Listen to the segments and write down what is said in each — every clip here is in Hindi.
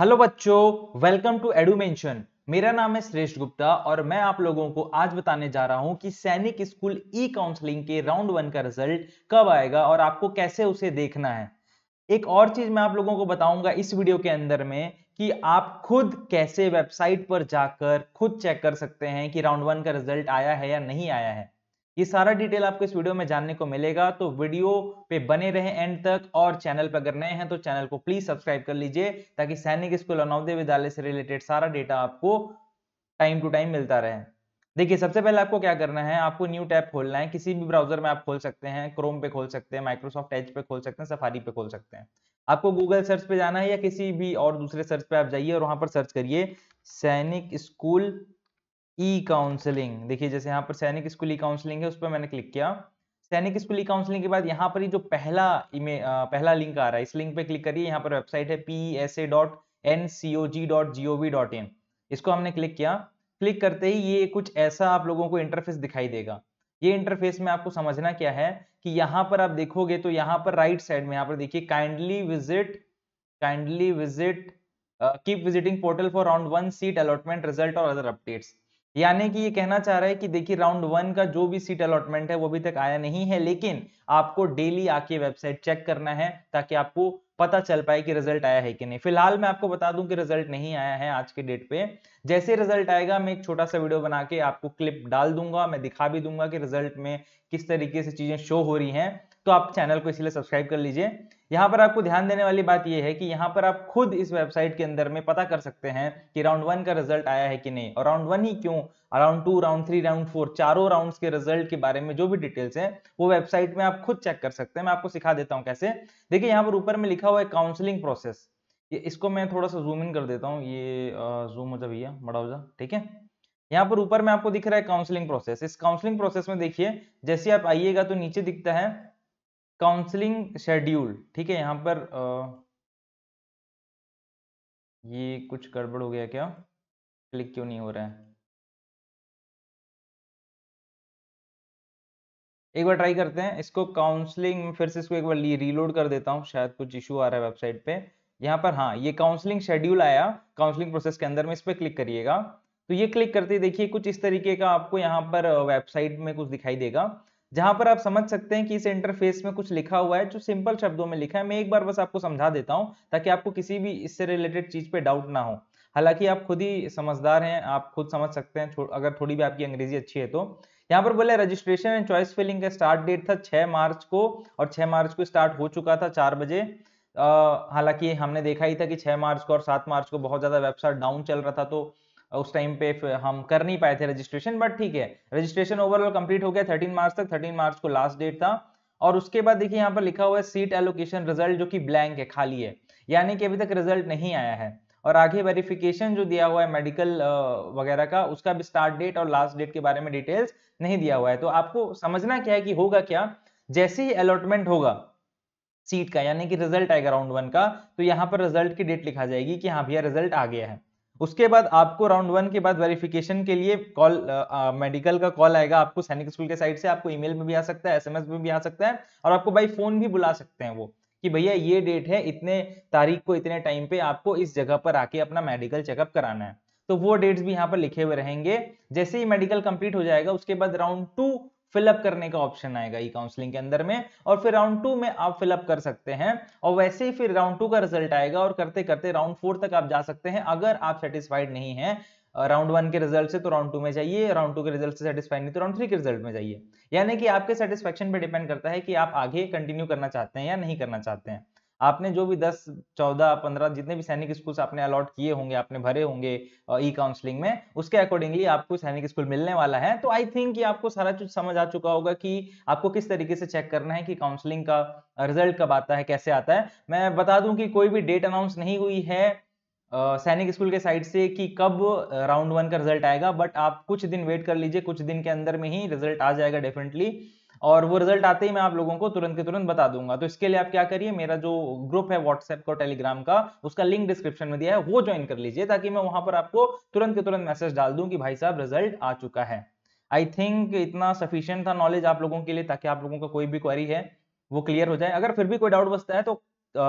हेलो बच्चों वेलकम टू एडुमेंशन मेरा नाम है श्रेष्ठ गुप्ता और मैं आप लोगों को आज बताने जा रहा हूं कि सैनिक स्कूल ई काउंसलिंग के राउंड वन का रिजल्ट कब आएगा और आपको कैसे उसे देखना है एक और चीज मैं आप लोगों को बताऊंगा इस वीडियो के अंदर में कि आप खुद कैसे वेबसाइट पर जाकर खुद चेक कर सकते हैं कि राउंड वन का रिजल्ट आया है या नहीं आया है ये सारा डिटेल आपको इस वीडियो में जानने को मिलेगा तो वीडियो पे बने रहे एंड तक और चैनल पर अगर नए हैं तो चैनल को प्लीज सब्सक्राइब कर लीजिए ताकि सैनिक स्कूल अनौदय विद्यालय से रिलेटेड सारा डेटा आपको टाइम टू टाइम मिलता रहे देखिए सबसे पहले आपको क्या करना है आपको न्यू टैब खोलना है किसी भी ब्राउजर में आप खोल सकते हैं क्रोम पे खोल सकते हैं माइक्रोसॉफ्ट एज पे खोल सकते हैं सफारी पे खोल सकते हैं आपको गूगल सर्च पे जाना है या किसी भी और दूसरे सर्च पे आप जाइए और वहां पर सर्च करिए सैनिक स्कूल ई काउंसलिंग देखिए जैसे यहाँ पर सैनिक स्कूल ई काउंसलिंग है उस पर मैंने क्लिक किया सैनिक स्कूल ई काउंसलिंग के बाद यहाँ पर ही जो पहला इमे पहला लिंक आ रहा है इस लिंक पे क्लिक करिए यहाँ पर वेबसाइट है P S A dot N C O G dot G O V dot in इसको हमने क्लिक किया क्लिक करते ही ये कुछ ऐसा आप लोगों को इंटरफेस दिखाई देगा ये इंटरफेस में आपको समझना क्या है कि यहाँ पर आप देखोगे तो यहाँ पर राइट साइड में यहाँ पर देखिए kindly visit kindly visit keep visiting portal for round one seat allotment result और अदर अपडेट्स यानी कि ये कहना चाह रहा है कि देखिए राउंड वन का जो भी सीट अलॉटमेंट है वो अभी तक आया नहीं है लेकिन आपको डेली आके वेबसाइट चेक करना है ताकि आपको पता चल पाए कि रिजल्ट आया है कि नहीं फिलहाल मैं आपको बता दूं कि रिजल्ट नहीं आया है आज के डेट पे जैसे रिजल्ट आएगा मैं एक छोटा सा वीडियो बना के आपको क्लिप डाल दूंगा मैं दिखा भी दूंगा कि रिजल्ट में किस तरीके से चीजें शो हो रही हैं तो आप चैनल को इसलिए सब्सक्राइब कर लीजिए यहाँ पर आपको ध्यान देने वाली बात यह है कि यहाँ पर आप खुद इस वेबसाइट के अंदर में पता कर सकते हैं कि राउंड वन का रिजल्ट आया है कि नहीं और राउंड वन ही क्यों round two round three round four चारों राउंड के रिजल्ट के बारे में जो भी डिटेल्स है वो वेबसाइट में आप खुद चेक कर सकते हैं मैं आपको सिखा देता हूँ कैसे देखिए यहाँ पर ऊपर में लिखा हुआ है काउंसलिंग प्रोसेस ये इसको मैं थोड़ा सा जूम इन कर देता हूँ ये जूम हो जा भैया बड़ा हो जा ठीक है यहाँ पर ऊपर में आपको दिख रहा है काउंसलिंग प्रोसेस इस काउंसलिंग प्रोसेस में देखिए जैसे आप आइएगा तो नीचे दिखता है काउंसलिंग शेड्यूल ठीक है यहाँ पर आ, ये कुछ गड़बड़ हो गया क्या क्लिक क्यों नहीं हो रहा है एक बार ट्राई करते हैं इसको काउंसलिंग फिर से इसको एक बार रीलोड कर देता हूँ शायद कुछ इशू आ रहा है वेबसाइट पे यहाँ पर हाँ ये काउंसलिंग शेड्यूल आया काउंसलिंग प्रोसेस के अंदर में इस पर क्लिक करिएगा तो ये क्लिक करते देखिए कुछ इस तरीके का आपको यहाँ पर वेबसाइट में कुछ दिखाई देगा जहां पर आप समझ सकते हैं कि इस इंटरफेस में कुछ लिखा हुआ है जो सिंपल शब्दों में लिखा है मैं एक बार बस आपको समझा देता हूं ताकि आपको किसी भी इससे रिलेटेड चीज पे डाउट ना हो हालांकि आप खुद ही समझदार हैं आप खुद समझ सकते हैं अगर थोड़ी भी आपकी अंग्रेजी अच्छी है तो यहाँ पर बोले रजिस्ट्रेशन एंड चॉइस फिलिंग का स्टार्ट डेट था छह मार्च को और छह मार्च को स्टार्ट हो चुका था चार बजे हालांकि हमने देखा ही था कि छह मार्च को और सात मार्च को बहुत ज़्यादा वेबसाइट डाउन चल रहा था तो उस टाइम पे हम कर नहीं पाए थे रजिस्ट्रेशन बट ठीक है रजिस्ट्रेशन ओवरऑल कंप्लीट हो गया थर्टीन मार्च तक थर्टीन मार्च को लास्ट डेट था और उसके बाद देखिए यहाँ पर लिखा हुआ है सीट एलोकेशन रिजल्ट जो कि ब्लैंक है खाली है यानी कि अभी तक रिजल्ट नहीं आया है और आगे वेरिफिकेशन जो दिया हुआ है मेडिकल वगैरह का उसका भी स्टार्ट डेट और लास्ट डेट के बारे में डिटेल्स नहीं दिया हुआ है तो आपको समझना क्या है कि होगा क्या जैसे ही अलॉटमेंट होगा सीट का यानी कि रिजल्ट आएगा राउंड वन का तो यहाँ पर रिजल्ट की डेट लिखा जाएगी कि हाँ भैया रिजल्ट आ गया है उसके बाद आपको राउंड वन के बाद वेरिफिकेशन के लिए कॉल मेडिकल का कॉल आएगा आपको सैनिक स्कूल के साइड से आपको ईमेल में भी आ सकता है एसएमएस में भी आ सकता है और आपको बाई फोन भी बुला सकते हैं वो कि भैया ये डेट है इतने तारीख को इतने टाइम पे आपको इस जगह पर आके अपना मेडिकल चेकअप कराना है तो वो डेट्स भी यहाँ पर लिखे हुए रहेंगे जैसे ही मेडिकल कंप्लीट हो जाएगा उसके बाद राउंड टू फिलअप करने का ऑप्शन आएगा ई काउंसलिंग के अंदर में और फिर राउंड टू में आप फिलअप कर सकते हैं और वैसे ही फिर राउंड टू का रिजल्ट आएगा और करते करते राउंड फोर तक आप जा सकते हैं अगर आप सेटिस्फाइड नहीं है राउंड वन के रिजल्ट से तो राउंड टू में जाइए राउंड टू के रिजल्ट से सेटिस्फाई नहीं तो राउंड थ्री के रिजल्ट में जाइए यानी कि आपके सेटिस्फेक्शन पे डिपेंड करता है कि आप आगे कंटिन्यू करना चाहते हैं या नहीं करना चाहते हैं आपने जो भी 10, 14, 15 जितने भी सैनिक स्कूल्स आपने अलॉट किए होंगे आपने भरे होंगे ई काउंसलिंग में उसके अकॉर्डिंगली आपको सैनिक स्कूल मिलने वाला है तो आई थिंक आपको सारा चीज समझ आ चुका होगा कि आपको किस तरीके से चेक करना है कि काउंसलिंग का रिजल्ट कब आता है कैसे आता है मैं बता दूं कि कोई भी डेट अनाउंस नहीं हुई है सैनिक स्कूल के साइड से कि कब राउंड वन का रिजल्ट आएगा बट आप कुछ दिन वेट कर लीजिए कुछ दिन के अंदर में ही रिजल्ट आ जाएगा डेफिनेटली और वो रिजल्ट आते ही मैं आप लोगों को तुरंत के तुरंत बता दूंगा तो इसके लिए आप क्या करिए मेरा जो ग्रुप है व्हाट्सएप का टेलीग्राम का उसका लिंक डिस्क्रिप्शन में दिया है वो ज्वाइन कर लीजिए ताकि मैं वहां पर आपको तुरंत के तुरंत मैसेज डाल दूं कि भाई साहब रिजल्ट आ चुका है आई थिंक इतना सफिशियंट था नॉलेज आप लोगों के लिए ताकि आप लोगों का कोई भी क्वारी है वो क्लियर हो जाए अगर फिर भी कोई डाउट बचता है तो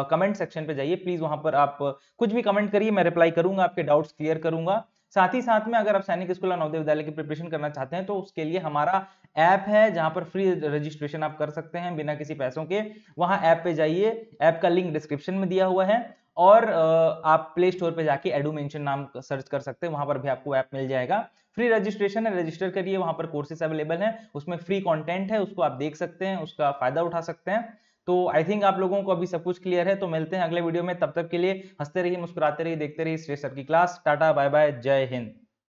कमेंट सेक्शन पे जाइए प्लीज वहां पर आप कुछ भी कमेंट करिए मैं रिप्लाई करूंगा आपके डाउट्स क्लियर करूंगा साथ ही साथ में अगर आप सैनिक स्कूल और नवोदय विद्यालय की प्रिपरेशन करना चाहते हैं तो उसके लिए हमारा ऐप है जहां पर फ्री रजिस्ट्रेशन आप कर सकते हैं बिना किसी पैसों के वहां ऐप पे जाइए ऐप का लिंक डिस्क्रिप्शन में दिया हुआ है और आप प्ले स्टोर पर जाके मेंशन नाम सर्च कर सकते हैं वहां पर भी आपको ऐप मिल जाएगा फ्री रजिस्ट्रेशन है रजिस्टर करिए वहां पर कोर्सेस अवेलेबल हैं उसमें फ्री कंटेंट है उसको आप देख सकते हैं उसका फायदा उठा सकते हैं तो आई थिंक आप लोगों को अभी सब कुछ क्लियर है तो मिलते हैं अगले वीडियो में तब तक के लिए हंसते रहिए मुस्कुराते रहिए देखते रहिए श्रेष्ठ सर की क्लास टाटा बाय बाय जय हिंद